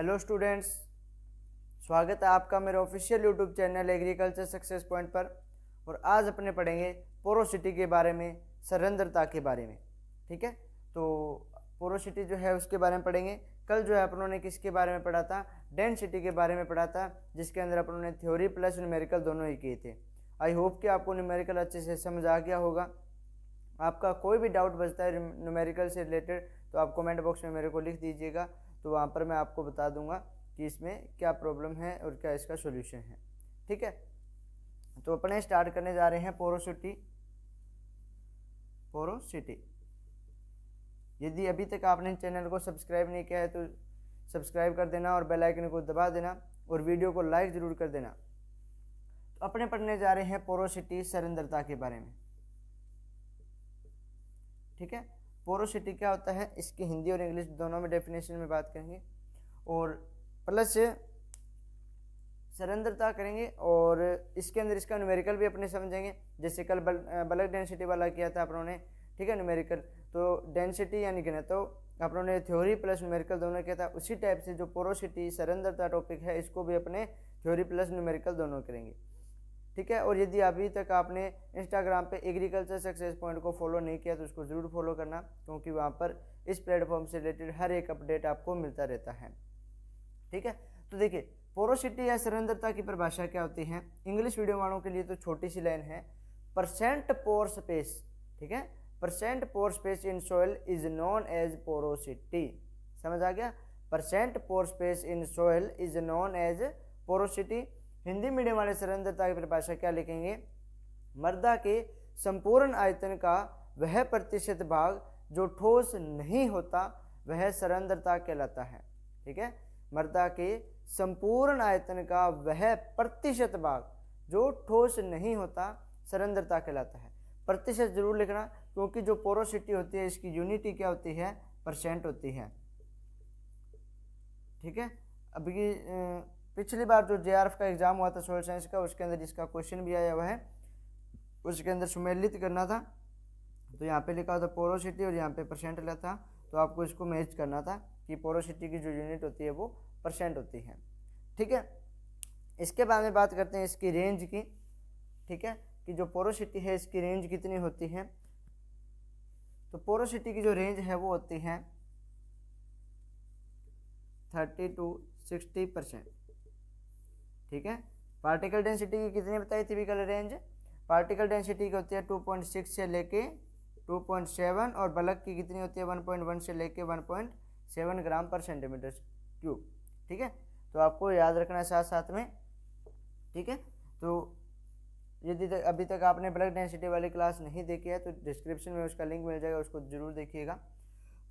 hello students स्वागत है आपका मेरे official YouTube channel agriculture success point पर और आज अपने पढ़ेंगे पोरोसिटी के बारे में सरेंद्रता के बारे में ठीक है तो पोरोसिटी जो है उसके बारे में पढ़ेंगे कल जो है अपनों ने किसके बारे में पढ़ा था डेंसिटी के बारे में पढ़ा था जिसके अंदर अपनों ने थ्योरी प्लस न्यूमेरिकल दोनों ही किए थे आई होप कि आपको न्यूमेरिकल अच्छे से समझ आ गया होगा आपका कोई भी डाउट बचता है न्यूमेरिकल से रिलेटेड तो आप कमेंट बॉक्स में मेरे को लिख दीजिएगा तो वहाँ पर मैं आपको बता दूंगा कि इसमें क्या प्रॉब्लम है और क्या इसका सोल्यूशन है ठीक है तो अपने स्टार्ट करने जा रहे हैं पोरोसिटी पोरोसिटी यदि अभी तक आपने चैनल को सब्सक्राइब नहीं किया है तो सब्सक्राइब कर देना और बेल आइकन को दबा देना और वीडियो को लाइक ज़रूर कर देना तो अपने पढ़ने जा रहे हैं पोरोसिटी सरेंद्रता के बारे में ठीक है पोरोसिटी क्या होता है इसकी हिंदी और इंग्लिश दोनों में डेफिनेशन में बात करेंगे और प्लस सरेंद्रता करेंगे और इसके अंदर इसका न्यूमेरिकल भी अपने समझेंगे जैसे कल बल, बल्क डेंसिटी वाला किया था अपनों ने ठीक है न्यूमेरिकल तो डेंसिटी यानी कि ना तो अपनों ने थ्योरी प्लस न्यूमेरिकल दोनों किया था उसी टाइप से जो पोरोसिटी सरेंद्रता टॉपिक है इसको भी अपने थ्योरी प्लस न्यूमेरिकल दोनों करेंगे ठीक है और यदि अभी तक आपने इंस्टाग्राम पे एग्रीकल्चर सक्सेस पॉइंट को फॉलो नहीं किया तो उसको ज़रूर फॉलो करना क्योंकि वहाँ पर इस प्लेटफॉर्म से रिलेटेड हर एक अपडेट आपको मिलता रहता है ठीक है तो देखिए पोरोसिटी या सरेंद्रता की परिभाषा क्या होती है इंग्लिश वीडियो वालों के लिए तो छोटी सी लाइन है परसेंट पोर स्पेस ठीक है percent pore space in soil is known as porosity समझ आ गया percent pore space in soil is known as porosity Hindi medium वाले सरेंद्रता की परिभाषा क्या लिखेंगे मर्दा के संपूर्ण आयतन का वह प्रतिशत भाग जो ठोस नहीं होता वह सरेंद्रता कहलाता है ठीक है मर्दा के संपूर्ण आयतन का वह प्रतिशत भाग जो ठोस नहीं होता सरेंद्रता कहलाता है प्रतिशत जरूर लिखना क्योंकि जो पोरोसिटी होती है इसकी यूनिटी क्या होती है परसेंट होती है ठीक है अभी पिछली बार जो जे का एग्ज़ाम हुआ था सोशल साइंस का उसके अंदर इसका क्वेश्चन भी आया हुआ है उसके अंदर सुमेलित करना था तो यहाँ पे लिखा होता पोरोसिटी और यहाँ पे परसेंट लिखा था तो आपको इसको मैच करना था कि पोरोसिटी की जो यूनिट होती है वो परसेंट होती है ठीक है इसके बाद में बात करते हैं इसकी रेंज की ठीक है कि जो पोरोसिटी है इसकी रेंज कितनी होती है तो पोरोसिटी की जो रेंज है वो होती है थर्टी टू सिक्सटी परसेंट ठीक है पार्टिकल डेंसिटी की कितनी बताई थी विकल रेंज पार्टिकल डेंसिटी की होती है टू पॉइंट सिक्स से लेके सेवन और बल्क की कितनी होती है वन पॉइंट वन से लेके सेवन ग्राम पर सेंटीमीटर क्यूब ठीक है तो आपको याद रखना है साथ साथ में ठीक है तो यदि तक अभी तक आपने ब्लड डेंसिटी वाली क्लास नहीं देखी है तो डिस्क्रिप्शन में उसका लिंक मिल जाएगा उसको ज़रूर देखिएगा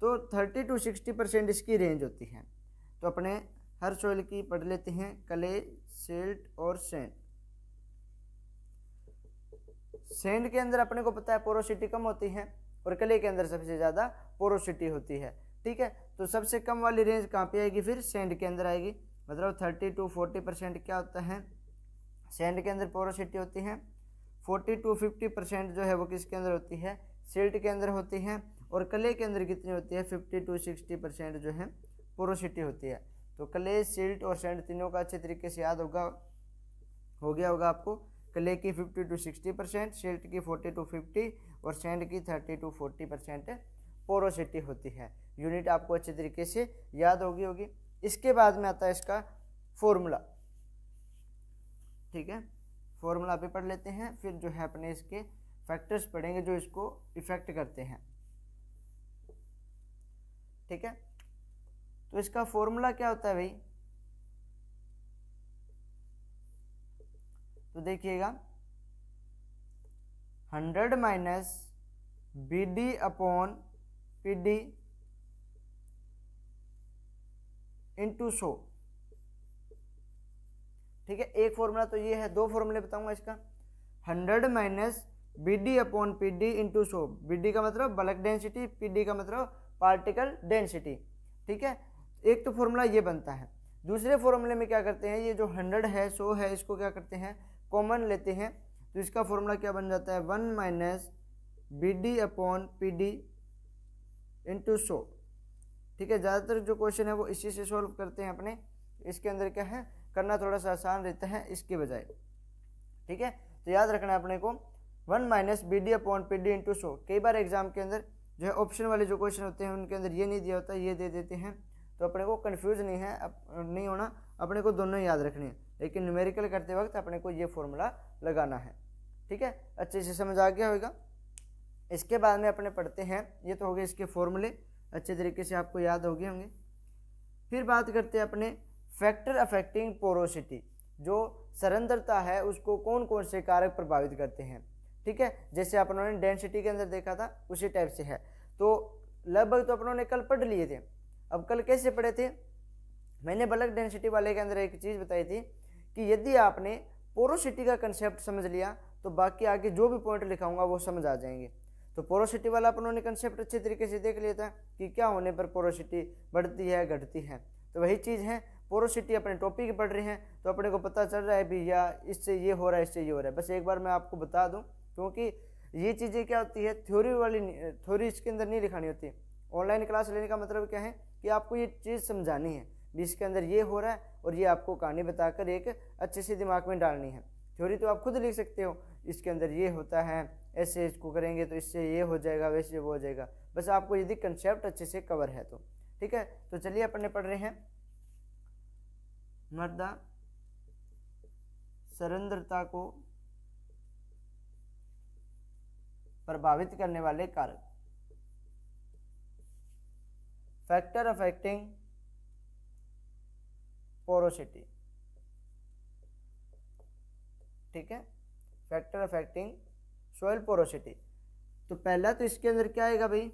तो थर्टी टू सिक्सटी परसेंट इसकी रेंज होती है तो अपने हर सोयल की पढ़ लेते हैं कले सेल्ट और सेंट सेंड के अंदर अपने को पता है पोरोसिटी कम होती है और कले के अंदर सबसे ज़्यादा पोरोसिटी होती है ठीक है तो सबसे कम वाली रेंज कहाँ पे आएगी फिर सेंड के अंदर आएगी मतलब थर्टी टू फोर्टी परसेंट क्या होता है सेंड के अंदर पोरोसिटी होती है फोर्टी टू फिफ्टी परसेंट जो है वो किसके अंदर होती है सिल्ट के अंदर होती है और कले के अंदर कितनी होती है फिफ्टी टू सिक्सटी परसेंट जो है पोरोसिटी होती है तो क्ले सिल्ट और सेंड तीनों का अच्छे तरीके से याद होगा हो गया होगा आपको क्ले की 50 टू 60 परसेंट सिल्ट की 40 टू 50 और सेंड की 30 टू 40 परसेंट पोरोसिटी होती है यूनिट आपको अच्छे तरीके से याद होगी होगी इसके बाद में आता है इसका फॉर्मूला ठीक है फॉर्मूला भी पढ़ लेते हैं फिर जो है अपने इसके फैक्टर्स पढ़ेंगे जो इसको इफेक्ट करते हैं ठीक है तो इसका फॉर्मूला क्या होता है भाई तो देखिएगा hundred minus B D upon P D into सो ठीक है एक फॉर्मूला तो ये है दो फॉर्मूले बताऊंगा इसका hundred minus B D upon P D into सो बी डी का मतलब बल्क डेंसिटी पी डी का मतलब पार्टिकल डेंसिटी ठीक है एक तो फॉर्मूला ये बनता है दूसरे फॉर्मूले में क्या करते हैं ये जो हंड्रेड है सो है इसको क्या करते हैं कॉमन लेते हैं तो इसका फॉर्मूला क्या बन जाता है one minus B D upon P D into सो ठीक है ज़्यादातर जो क्वेश्चन है वो इसी से सॉल्व करते हैं अपने इसके अंदर क्या है करना थोड़ा सा आसान रहता है इसके बजाय ठीक है तो याद रखना है अपने को one minus B D upon P D into सो कई बार एग्जाम के अंदर जो है ऑप्शन वाले जो क्वेश्चन होते हैं उनके अंदर ये नहीं दिया होता ये दे देते हैं तो अपने को कन्फ्यूज नहीं है नहीं होना अपने को दोनों याद रखने हैं लेकिन न्यूमेरिकल करते वक्त अपने को ये फॉर्मूला लगाना है ठीक है अच्छे से समझ आ गया होगा इसके बाद में अपने पढ़ते हैं ये तो हो गए इसके फॉर्मूले अच्छे तरीके से आपको याद हो गए होंगे फिर बात करते हैं अपने फैक्टर अफेक्टिंग पोरोसिटी जो सरंदरता है उसको कौन कौन से कारक प्रभावित करते हैं ठीक है जैसे अपनों ने डेंसिटी के अंदर देखा था उसी टाइप से है तो लगभग तो अपनों ने कल पढ़ लिए थे अब कल कैसे पढ़े थे मैंने बल्क डेंसिटी वाले के अंदर एक चीज़ बताई थी कि यदि आपने पोरोसिटी का कंसेप्ट समझ लिया तो बाकी आगे जो भी पॉइंट लिखाऊंगा वो समझ आ जाएंगे तो पोरोसिटी वाला अपनों उन्होंने कंसेप्ट अच्छे तरीके से देख लिया था कि क्या होने पर पोरोसिटी बढ़ती है घटती है तो वही चीज़ है पोरोसिटी अपने टॉपिक पढ़ रहे हैं तो अपने को पता चल रहा है भैया इससे ये हो रहा है इससे ये हो रहा है बस एक बार मैं आपको बता दूँ क्योंकि ये चीज़ें क्या होती है थ्योरी वाली थ्योरी इसके अंदर नहीं लिखानी होती ऑनलाइन क्लास लेने का मतलब क्या है कि आपको ये चीज़ समझानी है भी इसके अंदर ये हो रहा है और ये आपको कहानी बताकर एक अच्छे से दिमाग में डालनी है थ्योरी तो आप खुद लिख सकते हो इसके अंदर ये होता है ऐसे इसको करेंगे तो इससे ये हो जाएगा वैसे वो हो जाएगा बस आपको यदि कंसेप्ट अच्छे से कवर है तो ठीक है तो चलिए अपन पढ़ रहे हैं मर्दा सरेंद्रता को प्रभावित करने वाले कारक factor affecting porosity ठीक है फैक्टर अफेक्टिंग सोयल पोरोसिटी तो पहला तो इसके अंदर क्या आएगा भाई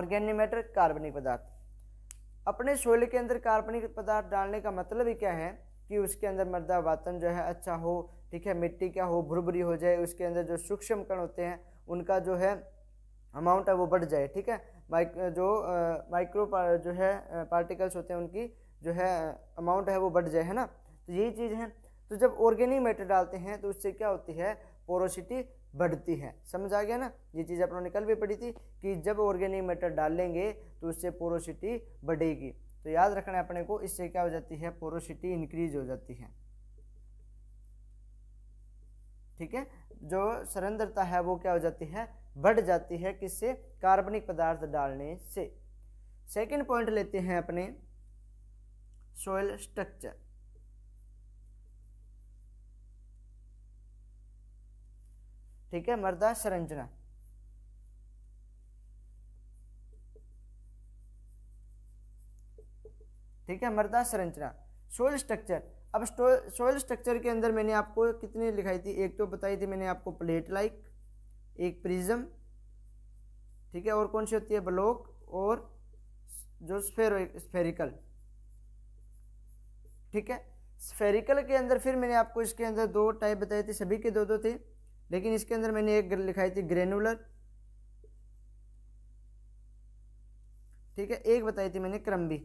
ऑर्गेनिक मैटर कार्बनिक पदार्थ अपने सोयल के अंदर कार्बनिक पदार्थ डालने का मतलब ही क्या है कि उसके अंदर मृदा वातन जो है अच्छा हो ठीक है मिट्टी क्या हो भुरभुरी हो जाए उसके अंदर जो सूक्ष्म कण होते हैं उनका जो है अमाउंट है वो बढ़ जाए ठीक है जो माइक्रो जो है पार्टिकल्स होते हैं उनकी जो है अमाउंट है वो बढ़ जाए है ना तो यही चीज़ है तो जब ऑर्गेनिक मैटर डालते हैं तो उससे क्या होती है पोरोसिटी बढ़ती है समझ आ गया ना ये चीज़ आप लोगों ने कल भी पढ़ी थी कि जब ऑर्गेनिक मैटर डालेंगे तो उससे पोरोसिटी बढ़ेगी तो याद रखना है अपने को इससे क्या हो जाती है पोरोसिटी इंक्रीज हो जाती है ठीक है जो सरंदरता है वो क्या हो जाती है बढ़ जाती है किससे कार्बनिक पदार्थ डालने से सेकेंड पॉइंट लेते हैं अपने सोयल स्ट्रक्चर ठीक है मर्दा संरचना ठीक है मृदा संरचना सोयल स्ट्रक्चर अब सोयल स्ट्रक्चर के अंदर मैंने आपको कितनी लिखाई थी एक तो बताई थी मैंने आपको प्लेट लाइक एक प्रिज्म ठीक है और कौन सी होती है ब्लॉक और जो स्फेरो स्फेरिकल ठीक है स्फेरिकल के अंदर फिर मैंने आपको इसके अंदर दो टाइप बताए थे सभी के दो दो थे लेकिन इसके अंदर मैंने एक लिखाई थी ग्रेनुलर ठीक है एक बताई थी मैंने क्रम्बी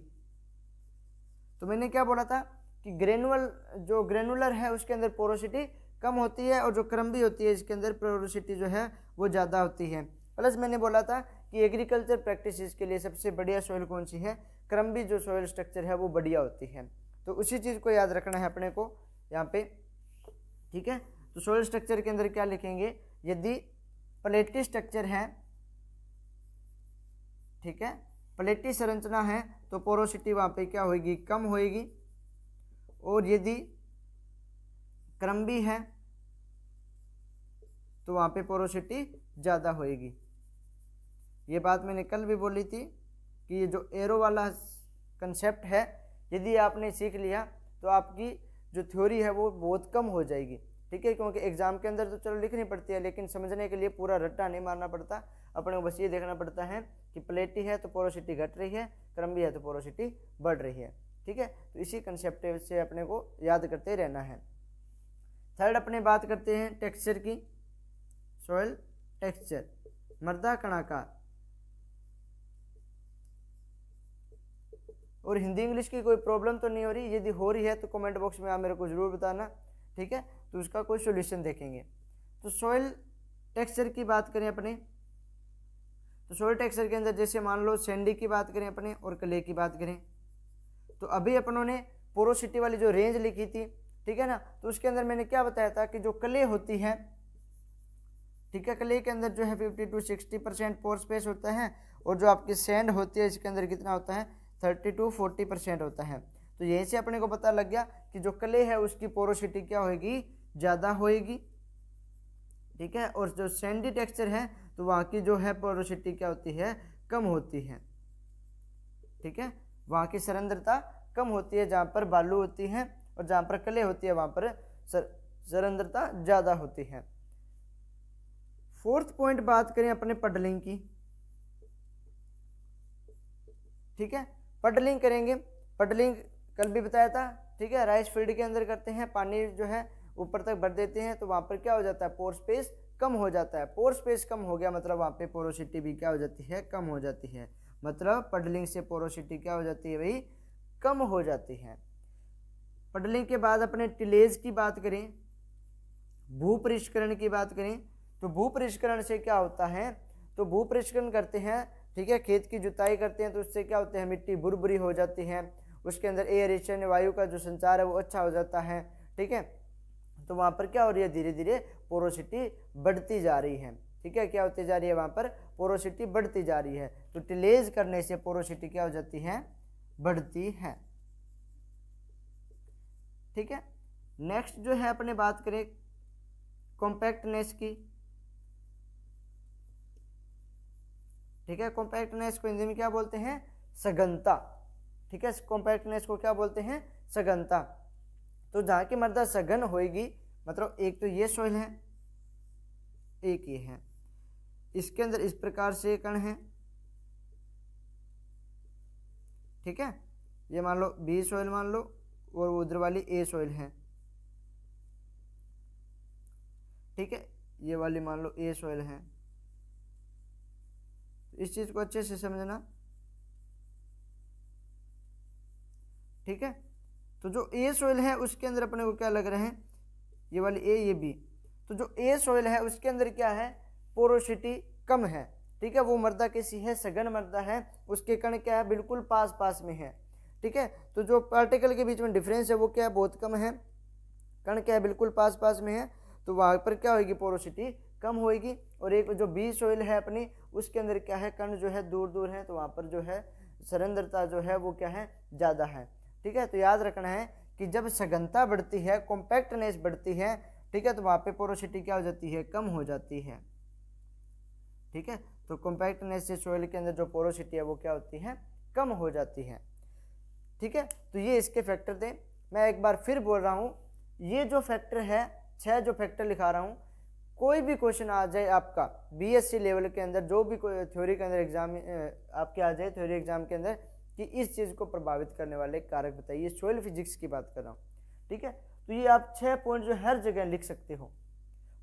तो मैंने क्या बोला था कि ग्रेनुअल जो ग्रेनुलर है उसके अंदर पोरोसिटी कम होती है और जो क्रम भी होती है इसके अंदर प्रोरोसिटी जो है वो ज़्यादा होती है प्लस मैंने बोला था कि एग्रीकल्चर प्रैक्टिस के लिए सबसे बढ़िया सॉइल कौन सी है क्रम भी जो सॉइल स्ट्रक्चर है वो बढ़िया होती है तो उसी चीज़ को याद रखना है अपने को यहाँ पे ठीक है तो सोयल स्ट्रक्चर के अंदर क्या लिखेंगे यदि प्लेटी स्ट्रक्चर है ठीक है प्लेटी संरचना है तो पोरोसिटी वहाँ पे क्या होगी कम होएगी और यदि क्रम भी है तो वहाँ पे पोरोसिटी ज़्यादा होएगी ये बात मैंने कल भी बोली थी कि ये जो एरो वाला कंसेप्ट है यदि आपने सीख लिया तो आपकी जो थ्योरी है वो बहुत कम हो जाएगी ठीक है क्योंकि एग्ज़ाम के अंदर तो चलो लिखनी पड़ती है लेकिन समझने के लिए पूरा रट्टा नहीं मारना पड़ता अपने को बस ये देखना पड़ता है कि प्लेटी है तो पोरोसिटी घट रही है भी है तो पोरोसिटी बढ़ रही है ठीक है तो इसी कंसेप्ट से अपने को याद करते रहना है थर्ड अपने बात करते हैं टेक्सचर की सॉयल टेक्सचर मर्दा कणाकार और हिंदी इंग्लिश की कोई प्रॉब्लम तो नहीं हो रही यदि हो रही है तो कमेंट बॉक्स में आप मेरे को ज़रूर बताना ठीक है तो उसका कोई सोल्यूशन देखेंगे तो सॉयल टेक्सचर की बात करें अपने तो सोयल टेक्सचर के अंदर जैसे मान लो सैंडी की बात करें अपने और क्ले की बात करें तो अभी अपनों ने पोरोसिटी वाली जो रेंज लिखी थी ठीक है ना तो उसके अंदर मैंने क्या बताया था कि जो क्ले होती है ठीक है क्ले के अंदर जो है fifty to sixty percent pore space होता है और जो आपकी सेंड होती है इसके अंदर कितना होता है थर्टी टू फोर्टी परसेंट होता है तो यहीं से अपने को पता लग गया कि जो क्ले है उसकी पोरोसिटी क्या होगी ज़्यादा होएगी ठीक है और जो सेंडी टेक्सचर है तो वहाँ की जो है पोरोसिटी क्या होती है कम होती है ठीक है वहाँ की सरंद्रता कम होती है जहाँ पर बालू होती है और जहाँ पर कले होती है वहाँ पर सरंद्रता ज़्यादा होती है फोर्थ पॉइंट बात करें अपने पडलिंग की ठीक है पडलिंग करेंगे पडलिंग कल भी बताया था ठीक है राइस फील्ड के अंदर करते हैं पानी जो है ऊपर तक भर देते हैं तो वहाँ पर क्या हो जाता है पोर स्पेस कम हो जाता है पोर स्पेस कम हो गया मतलब वहाँ पे पोरोसिटी भी क्या हो जाती है कम हो जाती है मतलब पडलिंग से पोरोसिटी क्या हो जाती है भाई कम हो जाती है पटली के बाद अपने टिलेज की बात करें भू परिष्करण की बात करें तो भू परिष्करण से क्या होता है तो भू परिष्करण करते हैं ठीक है खेत की जुताई करते हैं तो उससे क्या होते हैं मिट्टी भुरभुरी हो जाती है उसके अंदर एयरेशन वायु का जो संचार है वो अच्छा हो जाता है ठीक है तो वहाँ पर क्या हो रही है धीरे धीरे पोरोसिटी बढ़ती जा रही है ठीक है क्या होती जा रही है वहाँ पर पोरोसिटी बढ़ती जा रही है तो टिलेज करने से पोरोसिटी क्या हो जाती है बढ़ती है ठीक है नेक्स्ट जो है अपने बात करें कॉम्पैक्टनेस की ठीक है कॉम्पैक्टनेस को हिंदी में क्या बोलते हैं सघनता ठीक है कॉम्पैक्टनेस को क्या बोलते हैं सघनता तो जहाँ की मर्दा सघन होएगी मतलब एक तो ये सोयल है एक ये है इसके अंदर इस प्रकार से कण है ठीक है ये मान लो बी सोइल मान लो और उधर वाली ए सॉइल है ठीक है ये वाली मान लो ए सॉइल है इस चीज़ को अच्छे से समझना ठीक है तो जो ए सॉइल है उसके अंदर अपने को क्या लग रहे हैं ये वाली ए ये बी तो जो ए सॉइल है उसके अंदर क्या है पोरोसिटी कम है ठीक है वो मर्दा कैसी है सघन मर्दा है उसके कण क्या है बिल्कुल पास पास में है ठीक है तो जो पार्टिकल के बीच में डिफरेंस है वो क्या है बहुत कम है कण क्या है बिल्कुल पास पास में है तो वहाँ पर क्या होगी पोरोसिटी कम होएगी और एक जो बी सोइल है अपनी उसके अंदर क्या है कण जो है दूर दूर है तो वहाँ पर जो है सरेंद्रता जो है वो क्या है ज़्यादा है ठीक है तो याद रखना है कि जब सघनता बढ़ती है कॉम्पैक्टनेस बढ़ती है ठीक है तो वहाँ पे पोरोसिटी क्या हो जाती है कम हो जाती है ठीक है तो कॉम्पैक्टनेस से सोइल के अंदर जो पोरोसिटी है वो क्या होती है कम हो जाती है ठीक है तो ये इसके फैक्टर थे मैं एक बार फिर बोल रहा हूँ ये जो फैक्टर है छः जो फैक्टर लिखा रहा हूँ कोई भी क्वेश्चन आ जाए आपका बी लेवल के अंदर जो भी थ्योरी के अंदर एग्जाम आपके आ जाए थ्योरी एग्जाम के अंदर कि इस चीज़ को प्रभावित करने वाले कारक बताइए सोयल फिजिक्स की बात कर रहा हूँ ठीक है तो ये आप छः पॉइंट जो हर जगह लिख सकते हो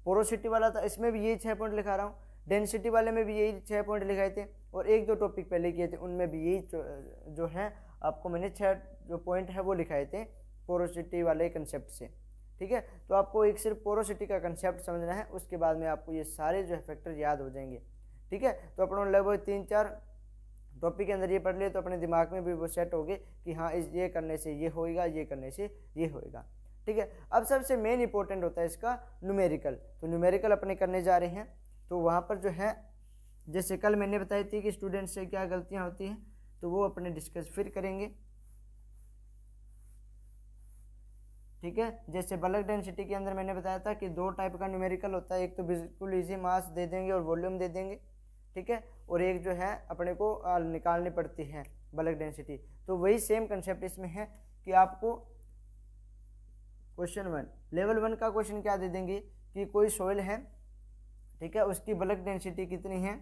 पोरोसिटी वाला था इसमें भी यही छः पॉइंट लिखा रहा हूँ डेंसिटी वाले में भी यही छः पॉइंट लिखाए थे और एक दो टॉपिक पहले किए थे उनमें भी यही जो है आपको मैंने छः जो पॉइंट है वो लिखाए थे पोरोसिटी वाले कंसेप्ट से ठीक है तो आपको एक सिर्फ पोरोसिटी का कंसेप्ट समझना है उसके बाद में आपको ये सारे जो है फैक्टर याद हो जाएंगे ठीक है तो अपन लगभग तीन चार टॉपिक के अंदर ये पढ़ लिए तो अपने दिमाग में भी वो सेट हो गए कि हाँ इस ये करने से ये होएगा ये करने से ये होएगा ठीक है अब सबसे मेन इंपॉर्टेंट होता है इसका न्यूमेरिकल तो न्यूमेरिकल अपने करने जा रहे हैं तो वहाँ पर जो है जैसे कल मैंने बताई थी कि स्टूडेंट से क्या गलतियाँ होती हैं तो वो अपने डिस्कस फिर करेंगे ठीक है जैसे बल्क डेंसिटी के अंदर मैंने बताया था कि दो टाइप का न्यूमेरिकल होता है एक तो बिल्कुल इजी मास दे देंगे और वॉल्यूम दे देंगे ठीक है और एक जो है अपने को निकालनी पड़ती है बल्क डेंसिटी तो वही सेम कंसेप्ट इसमें है कि आपको क्वेश्चन वन लेवल वन का क्वेश्चन क्या दे देंगे कि कोई सॉइल है ठीक है उसकी बल्क डेंसिटी कितनी है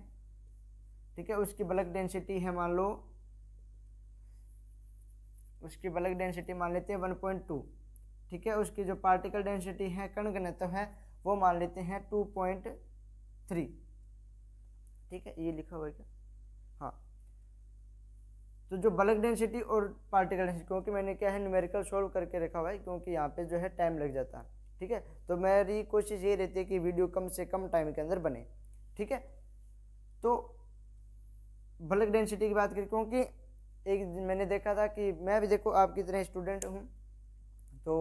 ठीक है उसकी बल्क डेंसिटी है मान लो उसकी बल्क डेंसिटी मान लेते हैं वन पॉइंट टू ठीक है उसकी जो पार्टिकल डेंसिटी है कण घनत्व है वो मान लेते हैं टू पॉइंट थ्री ठीक है ये लिखा हुआ है क्या हाँ तो जो बल्क डेंसिटी और पार्टिकल डेंसिटी क्योंकि मैंने क्या है न्यूमेरिकल सॉल्व करके रखा हुआ है क्योंकि यहाँ पर जो है टाइम लग जाता है ठीक है तो मेरी कोशिश ये रहती है कि वीडियो कम से कम टाइम के अंदर बने ठीक है तो बल्क डेंसिटी की बात करें क्योंकि एक मैंने देखा था कि मैं भी देखो आपकी तरह स्टूडेंट हूँ तो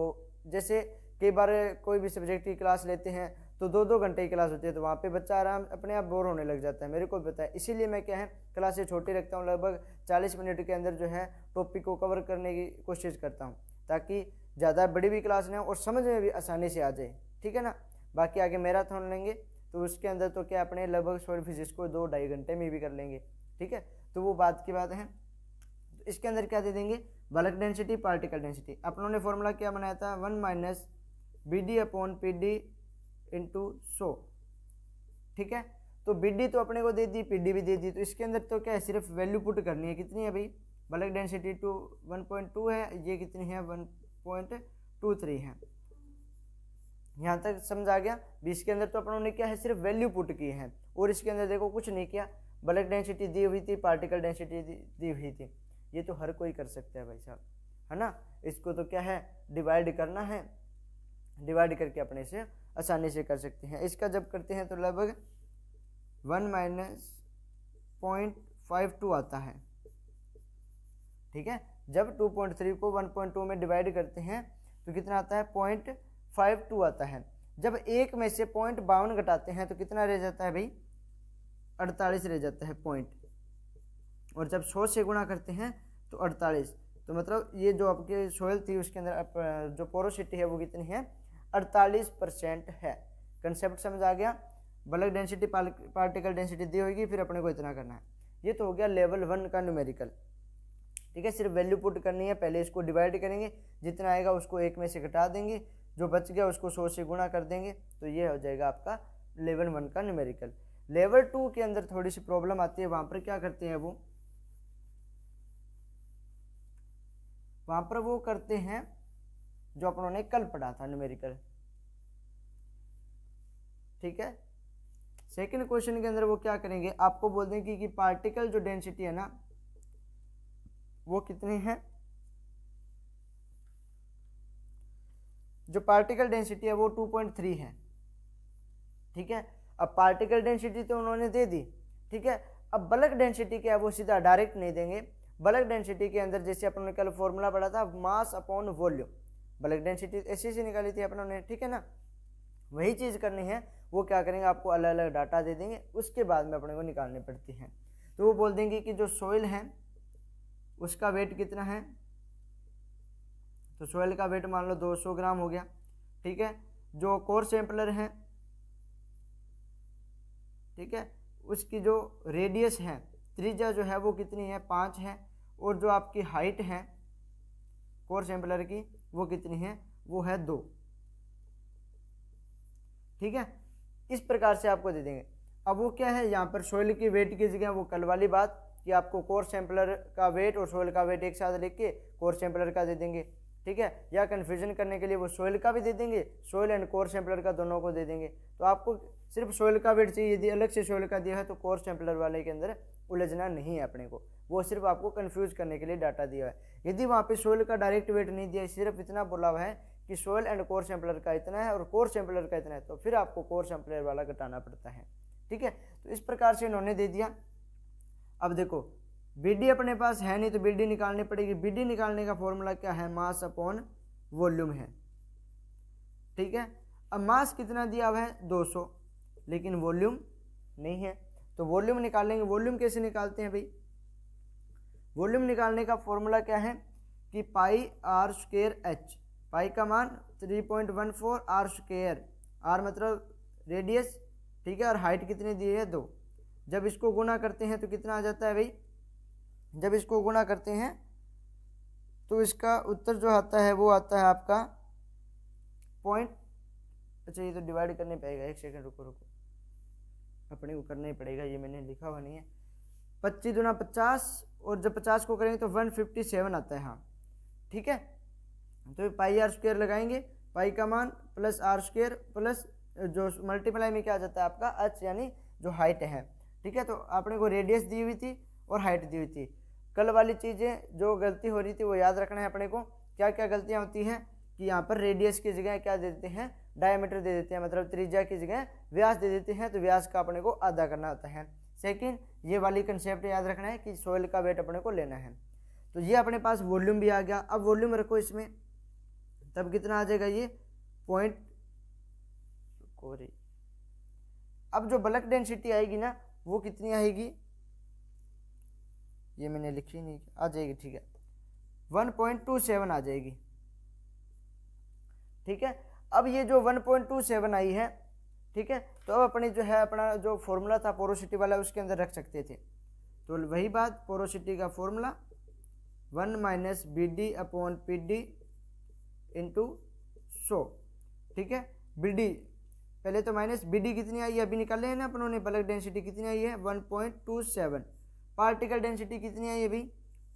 जैसे कई बार कोई भी सब्जेक्ट की क्लास लेते हैं तो दो दो घंटे की क्लास होती है तो वहाँ पे बच्चा आराम अपने आप बोर होने लग जाता है मेरे को पता है इसीलिए मैं क्या है क्लासें छोटी रखता हूँ लगभग चालीस मिनट के अंदर जो है टॉपिक को कवर करने की कोशिश करता हूँ ताकि ज़्यादा बड़ी भी क्लास ना हो और समझ में भी आसानी से आ जाए ठीक है ना बाकी आगे मैराथन लेंगे तो उसके अंदर तो क्या अपने लगभग सोल फिजिक्स को दो ढाई घंटे में भी कर लेंगे ठीक है तो वो बात की बात है इसके अंदर क्या दे देंगे बल्क डेंसिटी पार्टिकल डेंसिटी अपनों ने फॉर्मूला क्या बनाया था one minus B D upon P D into सो ठीक है तो बी डी तो अपने को दे दी पी डी भी दे दी तो इसके अंदर तो क्या है सिर्फ वैल्यू पुट करनी है कितनी है भाई bulk density to one point two है ये कितनी है वन पॉइंट टू थ्री है यहाँ तक समझ आ गया बीस के अंदर तो अपनों ने क्या है सिर्फ वैल्यू पुट की है और इसके अंदर देखो कुछ नहीं किया बल्क डेंसिटी दी हुई थी पार्टिकल डेंसिटी दी हुई थी ये तो हर कोई कर सकता है भाई साहब है ना इसको तो क्या है डिवाइड करना है डिवाइड करके अपने से आसानी से कर सकते हैं इसका जब करते हैं तो लगभग one minus point five two आता है ठीक है जब टू पॉइंट थ्री को वन पॉइंट टू में डिवाइड करते हैं तो कितना आता है पॉइंट फाइव टू आता है जब एक में से पॉइंट बावन घटाते हैं तो कितना रह जाता है भाई अड़तालीस रह जाता है पॉइंट और जब सौ से गुणा करते हैं तो अड़तालीस तो मतलब ये जो आपकी सोयल थी उसके अंदर जो पोरोसिटी है वो कितनी है अड़तालीस परसेंट है कंसेप्ट समझ आ गया बल्क डेंसिटी पार्टिकल डेंसिटी दी होगी फिर अपने को इतना करना है ये तो हो गया लेवल वन का न्यूमेरिकल ठीक है सिर्फ वैल्यू पुट करनी है पहले इसको डिवाइड करेंगे जितना आएगा उसको एक में से घटा देंगे जो बच गया उसको सौ से गुणा कर देंगे तो ये हो जाएगा आपका लेवल वन का न्यूमेरिकल लेवल टू के अंदर थोड़ी सी प्रॉब्लम आती है वहाँ पर क्या करते हैं वो वहाँ पर वो करते हैं जो अपनों ने कल पढ़ा था न्यूमेरिकल ठीक है सेकेंड क्वेश्चन के अंदर वो क्या करेंगे आपको बोल देंगे कि, कि पार्टिकल जो डेंसिटी है ना वो कितनी है जो पार्टिकल डेंसिटी है वो 2.3 है ठीक है अब पार्टिकल डेंसिटी तो उन्होंने दे दी ठीक है अब बल्क डेंसिटी क्या है वो सीधा डायरेक्ट नहीं देंगे बल्क डेंसिटी के अंदर जैसे अपनों ने कल फॉर्मूला पढ़ा था mass upon volume bulk density ऐसी से निकाली थी अपनों ने ठीक है ना वही चीज़ करनी है वो क्या करेंगे आपको अलग अलग डाटा दे देंगे उसके बाद में अपने को निकालनी पड़ती है तो वो बोल देंगे कि जो सोइल है उसका वेट कितना है तो सोइल का वेट मान लो 200 ग्राम हो गया ठीक है जो कोर सैंपलर है ठीक है उसकी जो रेडियस है त्रिज्या जो है वो कितनी है पाँच है और जो आपकी हाइट है कोर सेम्पलर की वो कितनी है वो है दो ठीक है इस प्रकार से आपको दे देंगे अब वो क्या है यहाँ पर सोयल की वेट की जगह वो कल वाली बात कि आपको कोर सैम्पलर का वेट और सोयल का वेट एक साथ लिख के कोर सैम्पलर का दे देंगे ठीक है या कन्फ्यूजन करने के लिए वो सोयल का भी दे देंगे सोयल एंड कोर सैम्पलर का दोनों को दे देंगे तो आपको सिर्फ सोयल का वेट चाहिए यदि अलग से सोयल का दिया है तो कोर सैम्पलर वाले के अंदर उलझना नहीं है अपने को वो सिर्फ आपको कन्फ्यूज करने के लिए डाटा दिया है यदि वहाँ पे सोयल का डायरेक्ट वेट नहीं दिया सिर्फ इतना बोला हुआ है कि सोयल एंड कोर सैम्पलर का इतना है और कोर सैम्पलर का इतना है तो फिर आपको कोर सैम्पलर वाला घटाना पड़ता है ठीक है तो इस प्रकार से इन्होंने दे दिया अब देखो बी अपने पास है नहीं तो बी निकालनी पड़ेगी बी निकालने का फॉर्मूला क्या है मास अपॉन वॉल्यूम है ठीक है अब मास कितना दिया हुआ है 200 लेकिन वॉल्यूम नहीं है तो वॉल्यूम निकालेंगे वॉल्यूम कैसे निकालते हैं भाई वॉल्यूम निकालने का फॉर्मूला क्या है कि pi r square h pi का मान three point one four r square r मतलब रेडियस ठीक है और हाइट कितनी दी है दो जब इसको गुना करते हैं तो कितना आ जाता है भाई जब इसको गुना करते हैं तो इसका उत्तर जो आता है वो आता है आपका पॉइंट अच्छा ये तो डिवाइड करने पाएगा एक सेकंड रुको रुको अपने को करना ही पड़ेगा ये मैंने लिखा हुआ नहीं है पच्चीस दुना पचास और जब पचास को करेंगे तो वन फिफ्टी सेवन आता है हाँ ठीक है तो पाई आर स्क्वेयर लगाएंगे पाई का मान प्लस आर स्क्वेयर प्लस जो मल्टीप्लाई में क्या आ जाता है आपका एच यानी जो हाइट है ठीक है तो आपने को रेडियस दी हुई थी और हाइट दी हुई थी कल वाली चीज़ें जो गलती हो रही थी वो याद रखना है अपने को क्या क्या गलतियाँ होती हैं कि यहाँ पर रेडियस की जगह क्या दे देते हैं डायमीटर दे देते हैं मतलब त्रिज्या की जगह व्यास दे देते हैं तो व्यास का अपने को आधा करना होता है सेकेंड ये वाली कंसेप्ट याद रखना है कि सॉइल का वेट अपने को लेना है तो ये अपने पास वॉल्यूम भी आ गया अब वॉल्यूम रखो इसमें तब कितना आ जाएगा ये पॉइंट अब जो बल्क डेंसिटी आएगी ना वो कितनी आएगी ये मैंने लिखी नहीं आ जाएगी ठीक है 1.27 आ जाएगी ठीक है अब ये जो 1.27 आई है ठीक है तो अब अपने जो है अपना जो फॉर्मूला था पोरोसिटी वाला उसके अंदर रख सकते थे तो वही बात पोरोसिटी का formula one minus B D upon P D into सो ठीक है बी डी पहले तो माइनस बी डी कितनी आई है अभी निकाले हैं ना अपन ने बल्क डेंसिटी कितनी आई है one point two seven particle density कितनी आई अभी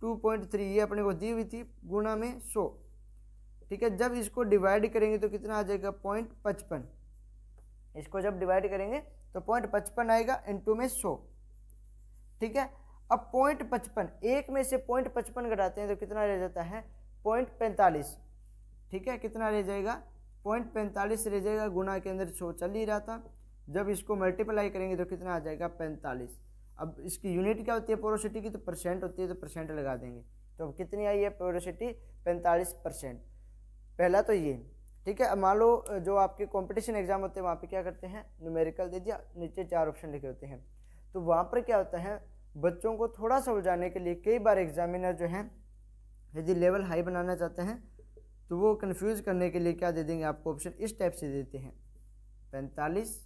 टू पॉइंट थ्री ये अपने को दी हुई थी गुणा में सौ ठीक है जब इसको डिवाइड करेंगे तो कितना आ जाएगा पॉइंट पचपन इसको जब डिवाइड करेंगे तो पॉइंट पचपन आएगा इंटू में सौ ठीक है अब पॉइंट पचपन एक में से पॉइंट पचपन घटाते हैं तो कितना रह जाता है पॉइंट पैंतालीस ठीक है कितना रह जाएगा पॉइंट पैंतालीस रह जाएगा गुना के अंदर सौ चल ही रहा था जब इसको मल्टीप्लाई करेंगे तो कितना आ जाएगा पैंतालीस अब इसकी यूनिट क्या होती है पोरोसिटी की तो परसेंट होती है तो परसेंट लगा देंगे तो अब कितनी आई है पोरोसिटी पैंतालीस परसेंट पहला तो ये ठीक है अब मान लो जो आपके कंपटीशन एग्ज़ाम होते हैं वहाँ पे क्या करते हैं न्यूमेरिकल दे दिया नीचे चार ऑप्शन लिखे होते हैं तो वहाँ पर क्या होता है बच्चों को थोड़ा सा उलझाने के लिए कई बार एग्जामिनर जो हैं यदि लेवल हाई बनाना चाहते हैं तो वो कंफ्यूज करने के लिए क्या दे देंगे आपको ऑप्शन इस टाइप से देते हैं पैंतालीस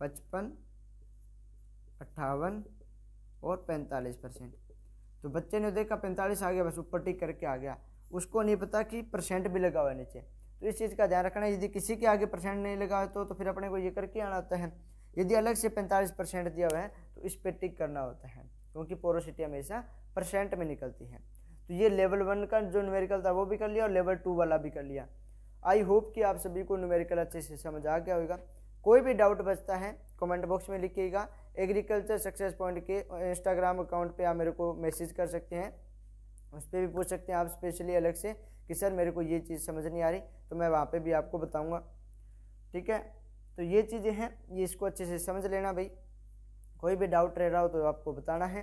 पचपन अट्ठावन और पैंतालीस परसेंट तो बच्चे ने देखा पैंतालीस आ गया बस ऊपर टिक करके आ गया उसको नहीं पता कि परसेंट भी लगा हुआ है नीचे तो इस चीज़ का ध्यान रखना है यदि किसी के आगे परसेंट नहीं लगा तो तो फिर अपने को ये करके आना होता है यदि अलग से पैंतालीस परसेंट दिया हुआ है तो इस पर टिक करना होता है क्योंकि पोरोसिटी हमेशा परसेंट में निकलती है तो ये लेवल वन का जो न्यूमेरिकल था वो भी कर लिया और लेवल टू वाला भी कर लिया आई होप कि आप सभी को न्यूमेरिकल अच्छे से समझ आ गया होगा कोई भी डाउट बचता है कमेंट बॉक्स में लिखिएगा एग्रीकल्चर सक्सेस पॉइंट के इंस्टाग्राम अकाउंट पे आप मेरे को मैसेज कर सकते हैं उस पर भी पूछ सकते हैं आप स्पेशली अलग से कि सर मेरे को ये चीज़ समझ नहीं आ रही तो मैं वहाँ पे भी आपको बताऊँगा ठीक है तो ये चीज़ें हैं ये इसको अच्छे से समझ लेना भाई कोई भी डाउट रह रहा हो तो आपको बताना है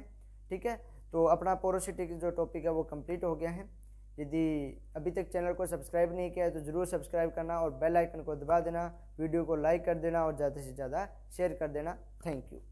ठीक है तो अपना पोरोसिटी जो टॉपिक है वो कम्प्लीट हो गया है यदि अभी तक चैनल को सब्सक्राइब नहीं किया है तो ज़रूर सब्सक्राइब करना और बेल आइकन को दबा देना वीडियो को लाइक कर देना और ज़्यादा से ज़्यादा शेयर कर देना थैंक यू